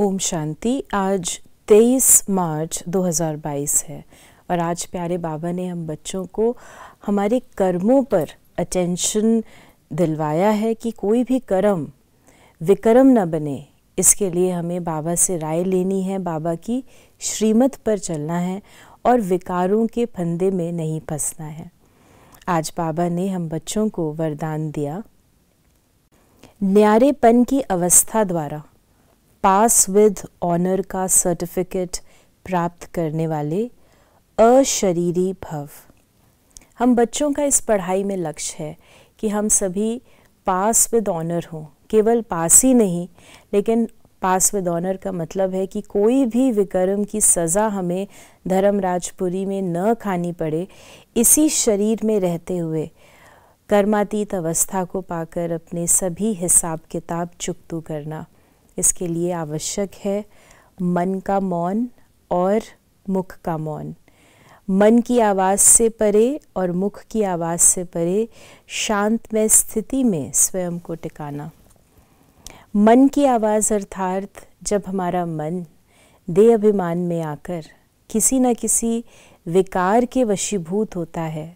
ओम शांति आज 23 मार्च 2022 है और आज प्यारे बाबा ने हम बच्चों को हमारे कर्मों पर अटेंशन दिलवाया है कि कोई भी कर्म विक्रम न बने इसके लिए हमें बाबा से राय लेनी है बाबा की श्रीमत पर चलना है और विकारों के फंदे में नहीं फंसना है आज बाबा ने हम बच्चों को वरदान दिया न्यारेपन की अवस्था द्वारा पास विद ऑनर का सर्टिफिकेट प्राप्त करने वाले अशरीरी भव हम बच्चों का इस पढ़ाई में लक्ष्य है कि हम सभी पास विद ऑनर हों केवल पास ही नहीं लेकिन पास विद ऑनर का मतलब है कि कोई भी विकर्म की सज़ा हमें धर्मराजपुरी में न खानी पड़े इसी शरीर में रहते हुए कर्मातीत अवस्था को पाकर अपने सभी हिसाब किताब चुकतू करना इसके लिए आवश्यक है मन का मौन और मुख का मौन मन की आवाज़ से परे और मुख की आवाज़ से परे शांतमय स्थिति में स्वयं को टिकाना मन की आवाज़ अर्थात जब हमारा मन दे अभिमान में आकर किसी न किसी विकार के वशीभूत होता है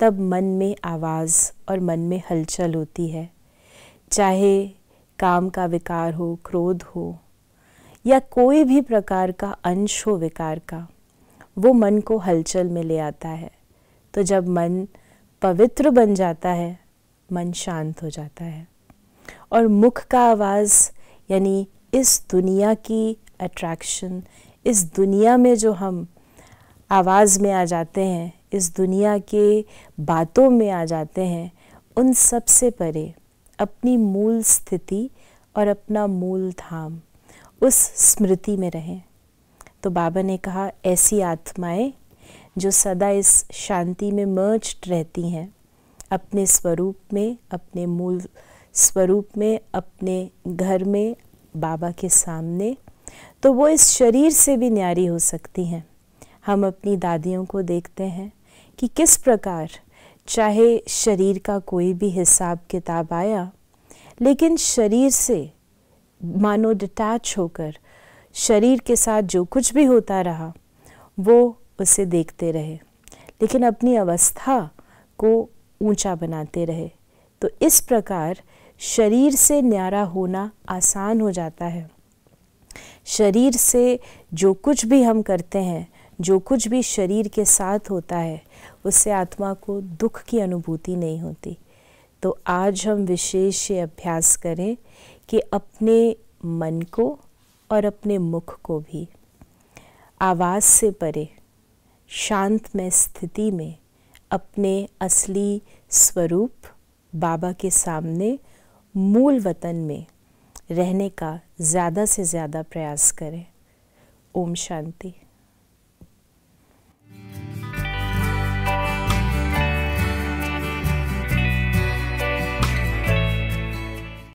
तब मन में आवाज़ और मन में हलचल होती है चाहे काम का विकार हो क्रोध हो या कोई भी प्रकार का अंश हो विकार का वो मन को हलचल में ले आता है तो जब मन पवित्र बन जाता है मन शांत हो जाता है और मुख का आवाज़ यानी इस दुनिया की अट्रैक्शन इस दुनिया में जो हम आवाज़ में आ जाते हैं इस दुनिया के बातों में आ जाते हैं उन सब से परे अपनी मूल स्थिति और अपना मूल धाम उस स्मृति में रहें तो बाबा ने कहा ऐसी आत्माएं जो सदा इस शांति में मर्ज्ड रहती हैं अपने स्वरूप में अपने मूल स्वरूप में अपने घर में बाबा के सामने तो वो इस शरीर से भी न्यारी हो सकती हैं हम अपनी दादियों को देखते हैं कि किस प्रकार चाहे शरीर का कोई भी हिसाब किताब आया लेकिन शरीर से मानो डिटैच होकर शरीर के साथ जो कुछ भी होता रहा वो उसे देखते रहे लेकिन अपनी अवस्था को ऊंचा बनाते रहे तो इस प्रकार शरीर से न्यारा होना आसान हो जाता है शरीर से जो कुछ भी हम करते हैं जो कुछ भी शरीर के साथ होता है उससे आत्मा को दुख की अनुभूति नहीं होती तो आज हम विशेष ये अभ्यास करें कि अपने मन को और अपने मुख को भी आवाज़ से परे शांतमय स्थिति में अपने असली स्वरूप बाबा के सामने मूल वतन में रहने का ज़्यादा से ज़्यादा प्रयास करें ओम शांति